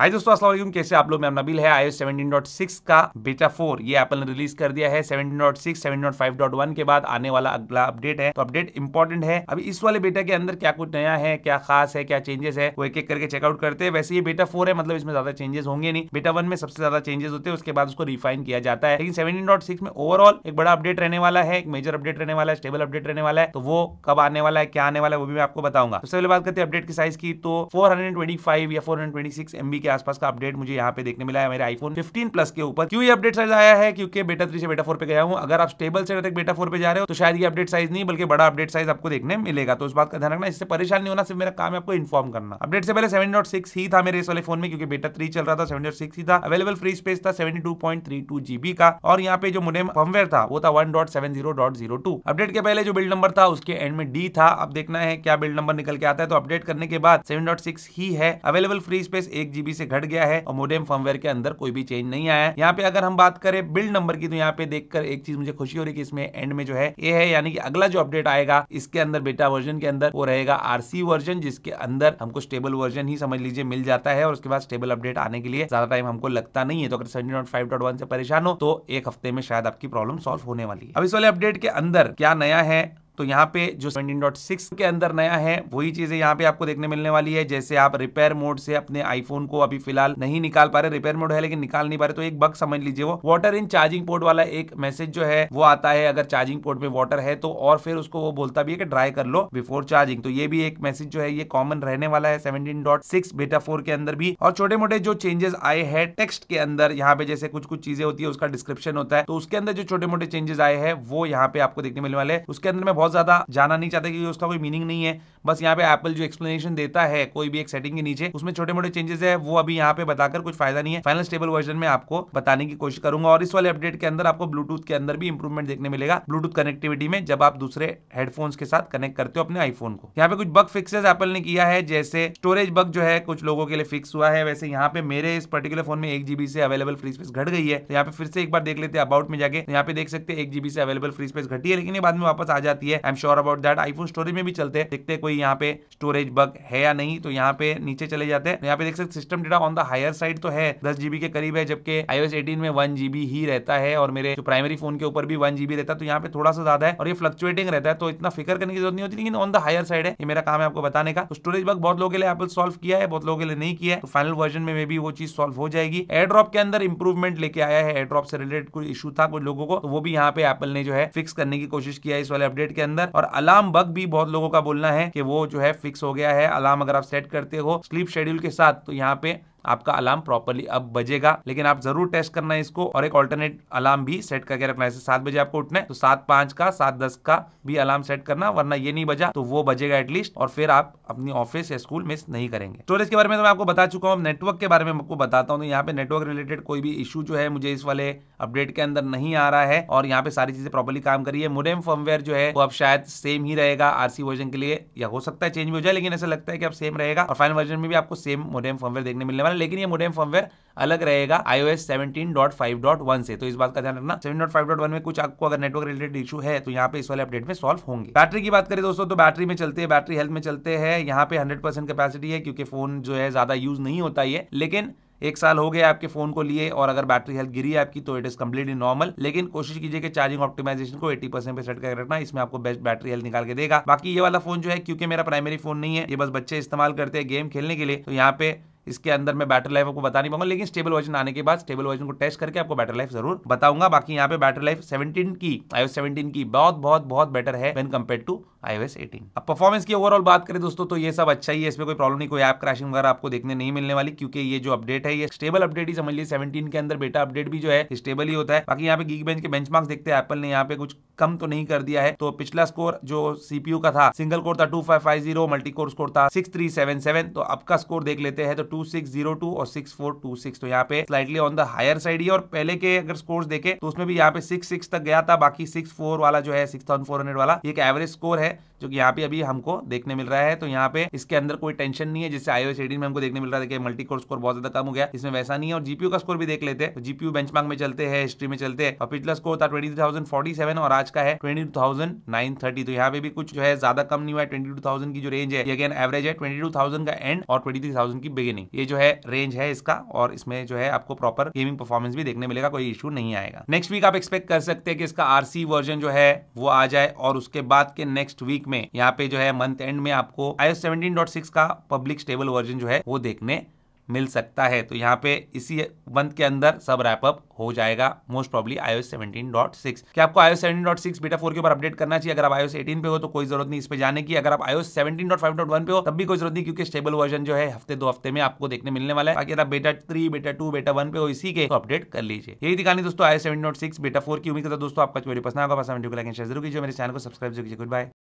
हाय दोस्तों अस्सलाम वालेकुम कैसे आप लोग मैं नबील है डॉट 17.6 का बेटा 4 ये एप्पल ने रिलीज कर दिया है 17.6 17.5.1 के बाद आने वाला अगला अपडेट है तो अपडेट इंपॉर्टेंट है अभी इस वाले बेटा के अंदर क्या कुछ नया है क्या खास है क्या चेंजेस है वो एक एक करके चेकआउट करते हैं वैसे ये बेटा फोर है मतलब इसमें ज्यादा चेंजेस होंगे नहीं बेटा वन में सबसे ज्यादा चेंजेस होते हैं उसके बाद उसको रिफाइन किया जाता है लेकिन सेवेंटीन में ओवरऑल एक बड़ा अपडेट रहने वाला है एक मेजर अपडेट रहने वाला है स्टेबल अपडेट रहने वाला है तो वो कब आने वाला है क्या आने वाला है वो भी मैं आपको बताऊंगा तो सबसे पहले बात करते हैं अपडेट की साइज की तो फोर या फोर हंड्रेड ट्वेंटी के आसपास का अपडेट मुझे यहाँ पे देखने मिला है मेरे आईफोन 15 प्लस के ऊपर क्यों ये अपडेट साइज आया है क्योंकि बेटा थ्री से बेटा फोर पे गया हूँ अगर आप स्टेबल से तक बेटा फोर पे जा रहे हो तो शायद ये अपडेट साइज नहीं बल्कि बड़ा अपडेट साइज आपको देखने मिलेगा तो उस बात का ध्यान रखना इससे परेशान नहीं होना सिर्फ मेरा काम है आपको इन्फॉर्म करना अपडेट से पहले सेवन ही था मेरे इस वाले फोन में क्योंकि बेटा थ्री चल रहा था सेवन ही था अवेलेबल फ्री स्पेस था सेवेंटी टू का और यहाँ पे जो मुनेम फॉर्मवेयर था वो था वन अपडेट के पहले जो बिल्ड नंबर था उसके एंड में डी था अब देखना है क्या बिल्ड नंबर निकल के आता है तो अपडेट करने के बाद सेवन ही है अवेलेबल फ्री स्पेस एक जीबी से घट गया है और मोडेम फॉर्मवेयर के अंदर कोई भी चेंज नहीं आया यहाँ पे अगर हम बात करें बिल्ड नंबर की तो यहाँ पे देखकर एक चीज मुझे खुशी हो रही है कि इसमें एंड में जो है ये है यानी कि अगला जो अपडेट आएगा इसके अंदर बेटा वर्जन के अंदर वो रहेगा आरसी वर्जन जिसके अंदर हमको स्टेबल वर्जन ही समझ लीजिए मिल जाता है और उसके बाद स्टेबल अपडेट आने के लिए ज्यादा टाइम हमको लगता नहीं है तो अगर सेवन से परेशान हो तो एक हफ्ते में शायद आपकी प्रॉब्लम सॉल्व होने वाली है अब इस वाले अपडेट के अंदर क्या नया है तो यहाँ पे जो सेवनटीन डॉट सिक्स के अंदर नया है वही चीजें यहाँ पे आपको देखने मिलने वाली है जैसे आप रिपेयर मोड से अपने आईफोन को अभी फिलहाल नहीं निकाल पा रहे रिपेयर मोड है लेकिन निकाल नहीं पा रहे तो एक बग समझ लीजिए वो वाटर इन चार्जिंग पोर्ट वाला एक मैसेज जो है वो आता है अगर चार्जिंग पोर्ट में वाटर है तो और फिर उसको वो बोलता भी है कि ड्राई कर लो बिफोर चार्जिंग तो ये भी एक मैसेज जो है ये कॉमन रहने वाला है seventeen dot six beta four के अंदर भी और छोटे मोटे जो चेंजेस आए हैं टेक्स्ट के अंदर यहाँ पे जैसे कुछ कुछ चीजें होती है उसका डिस्क्रिप्शन होता है तो उसके अंदर जो छोटे मोटे चेंजेस आए हैं वो यहाँ पे आपको देखने मिलने वाले उसके अंदर में बहुत बहुत ज़्यादा जाना नहीं चाहते क्योंकि उसका कोई मीनिंग नहीं है बस यहाँ पे एप्पल जो एक्सप्लेनेशन देता है कोई भी एक सेटिंग के नीचे उसमें छोटे मोटे चेंजेस है वो अभी यहाँ पे बताकर कुछ फायदा नहीं है फाइनल स्टेबल वर्जन में आपको बताने की कोशिश करूंगा और इस वाले अपडेट के अंदर आपको ब्लूटूथ के अंदर भी इंप्रूवमेंट देखने मिलेगा ब्लूटूथ कनेक्टिविटी में जब आप दूसरे हेडफोन्स के साथ कनेक्ट करते हो अपने आईफोन को यहाँ पे कुछ बग फिक्स एप्पल ने किया है जैसे स्टोरेज बग जो है कुछ लोगों के लिए फिक्स हुआ है वैसे यहाँ पे मेरे इस पर्टिकुलर फोन में एक जीबी से अवेलेबल फ्री स्पेस घट गई है तो यहाँ पे फिर से एक बार देख लेते हैं अबाउट में जाके तो यहाँ पे देख सकते हैं एक जीबी से अवेलेबल फ्री स्पेस घटी है लेकिन बाद में वापस आ जाती है है I am sure about that iPhone storage में भी चलते हैं देखते हैं कोई यहाँ पे स्टोरेज बग है या नहीं तो यहाँ पे नीचे चले जाते हैं यहाँ पे देख सकते system data on the higher side तो है दस जीबी के करीब है जबकि आईओएस एटीन में वन जीबी ही रहता है और मेरे जो प्राइमरी फोन के ऊपर भी वन जीबी रहता है तो यहाँ पे थोड़ा सा ज्यादा है और ये फ्लक्चुएटिंग रहता है तो इतना फिकर करने की जरूरत नहीं होती लेकिन ऑन द हायर साइड है ये मेरा काम है आपको बताने का तो स्टोरेज बग बहुत लोगों के लिए एपल सॉल्व किया है बहुत लोगों के लिए नहीं किया है तो फाइनल वर्जन में भी वो चीज सॉल्व हो जाएगी एयर ड्रॉप के अंदर इंप्रूवमेंट लेके आया है एयड्रॉप से रिलेटेड कोई इशू था कुछ लोगों को तो वो भी यहाँ पे एपल ने जो है फिक्स करने की कोशिश किया इस वाले अपडेट के अंदर और अलार्म बग भी बहुत लोगों का बोलना है कि वो जो है फिक्स हो गया है अलार्म अगर आप सेट करते हो स्लीप शेड्यूल के साथ तो यहाँ पे आपका अलार्म प्रॉपरली अब बजेगा लेकिन आप जरूर टेस्ट करना है इसको और एक ऑल्टरनेट अलार्म भी सेट करके रखना है सात बजे आपको उठना है तो सात पांच का सात दस का भी अलार्म सेट करना वरना ये नहीं बजा तो वो बजेगा एटलीस्ट और फिर आप अपनी ऑफिस या स्कूल मिस नहीं करेंगे स्टोरेज के बारे में तो मैं आपको बता चुका हूँ नेटवर्क के बारे में आपको बताता हूँ तो यहाँ पे नेटवर्क रिलेटेड कोई भी इशू जो है मुझे इस वाले अपडेट के अंदर नहीं आ रहा है और यहाँ पे सारी चीजें प्रॉपरली काम करी है मोडेम फर्मवेयर जो है वो अब शायद सेम ही रहेगा आरसी वर्जन के लिए या हो सकता है चेंज भी हो जाए लेकिन ऐसा लगता है कि अब सेम रहेगा और फाइनल वर्जन में भी आपको सेम मोडेम फर्मवेयर देखने मिलने वाले है लेकिन ये मोडेम फॉर्मवेयर अलग रहेगा iOS 17.5.1 से तो इस बात का ध्यान रखना 17.5.1 में कुछ आपको अगर नेटवर्क रिलेटेड इशू है तो यहाँ पे इस वाले अपडेट में सॉल्व होंगे बैटरी की बात करें दोस्तों तो बैटरी में चलते हैं बैटरी हेल्थ में चलते हैं यहाँ पे 100% परसेंट कैपेसिटी है क्योंकि फोन जो है ज्यादा यूज नहीं होता ये लेकिन एक साल हो गया आपके फोन को लिए और अगर बैटरी हेल्थ गिरी है आपकी तो इट इज कम्प्लीटली नॉर्मल लेकिन कोशिश कीजिए कि चार्जिंग ऑप्टिमाइजेशन को 80 परसेंट पे सेट करके रखना इसमें आपको बेस्ट बैटरी हेल्थ निकाल के देगा बाकी ये वाला फोन जो है क्योंकि मेरा प्राइमरी फोन नहीं है ये बस बच्चे इस्तेमाल करते हैं गेम खेलने के लिए तो यहाँ पे इसके अंदर मैं बैटरी लाइफ आपको बता नहीं पाऊंगा लेकिन स्टेबल वर्जन आने के बाद स्टेबल वर्जन को टेस्ट करके आपको बैटरी लाइफ जरूर बताऊंगा बाकी यहाँ पे बैटरी लाइफ सेवनटीन की आईओ सेवनटीन की बहुत बहुत बहुत बेटर है वेन कम्पेयर टू आईओएस 18 अब परफॉर्मेंस की ओवरऑल बात करें दोस्तों तो ये सब अच्छा ही है इसमें कोई प्रॉब्लम नहीं कोई ऐप क्रैशिंग वगैरह आपको देखने नहीं मिलने वाली क्योंकि ये जो अपडेट है ये स्टेबल अपडेट ही समझ लीजिए सेवेंटीन के अंदर बेटा अपडेट भी जो है स्टेबल ही होता है बाकी यहाँ पे गीक बेंच के बेंच देखते हैं एप्पल ने यहाँ पे कुछ कम तो नहीं कर दिया है तो पिछला स्कोर जो सीपीयू का था सिंगल कोर था टू मल्टी कोर स्कोर था सिक्स तो अब का स्कोर देख लेते हैं तो टू सिक्स जीरो टू और सिक्स फोर टू सिक्स तो यहाँ पे slightly on the higher side ही और पहले के अगर स्कोर देखे तो उसमें भी यहाँ पे सिक्स सिक्स तक गया था बाकी सिक्स फोर वाला जो है सिक्स थाउजेंड फोर हंड्रेड वाला एक एवरेज स्कोर है जो कि यहाँ पे अभी हमको देखने मिल रहा है तो यहाँ पे इसके अंदर कोई टेंशन नहीं है जिससे आईओ एडीन में हमको देखने मिल रहा था कि मल्टी कोर स्कोर बहुत ज्यादा कम हो गया इसमें वैसा नहीं है और जीपीयू का स्कोर भी देख लेते हैं तो जीपीयू बेंचमार्क में चलते हैं हिस्ट्री में चलते हैं और पिछला स्कोर था ट्वेंटी थाउजेंड फोर्टी सेवन और आज का है twenty two thousand nine thirty तो यहाँ पे भी कुछ जो है ज्यादा कम नहीं हुआ है ट्वेंटी टू थाउजेंड की जो रेंज है अगेन एवरेज है ट्वेंटी टू थाउजेंड का एंड और ट्वेंटी थ्री थाउजेंड की बिगिनिंग गेमिंग ये जो है रेंज है इसका और इसमें जो है आपको प्रॉपर गेमिंग परफॉर्मेंस भी देखने मिलेगा कोई इशू नहीं आएगा नेक्स्ट वीक आप एक्सपेक्ट कर सकते हैं कि इसका आरसी वर्जन जो है वो आ जाए और उसके बाद के नेक्स्ट वीक में यहाँ पे जो है मंथ एंड में आपको आई एस का पब्लिक स्टेबल वर्जन जो है वो देखने मिल सकता है तो यहाँ पे इसी मंथ के अंदर सब रैपअप हो जाएगा most probably iOS seventeen dot six क्या आपको iOS seventeen dot six beta four के ऊपर अपडेट करना चाहिए अगर आप आयो एटीन पे हो तो कोई जरूरत नहीं इस पे जाने की अगर आप iOS seventeen dot five dot one पे हो तब भी कोई जरूरत नहीं क्योंकि स्टेबल वर्जन जो है हफ्ते दो हफ्ते में आपको देखने मिलने वाला है अगर आप बेटा थ्री बेटा टू बेटा वन पे हो इसी के तो अपडेट कर लीजिए यही दिखानी दोस्तों iOS seven dot six beta four की उम्मीद करता दोस्तों आपका वीडियो पसंद आगा पसंद वीडियो को लाइक शेयर जरूर कीजिए मेरे चैनल को सब्सक्राइब जरूर कीजिए गुड बाय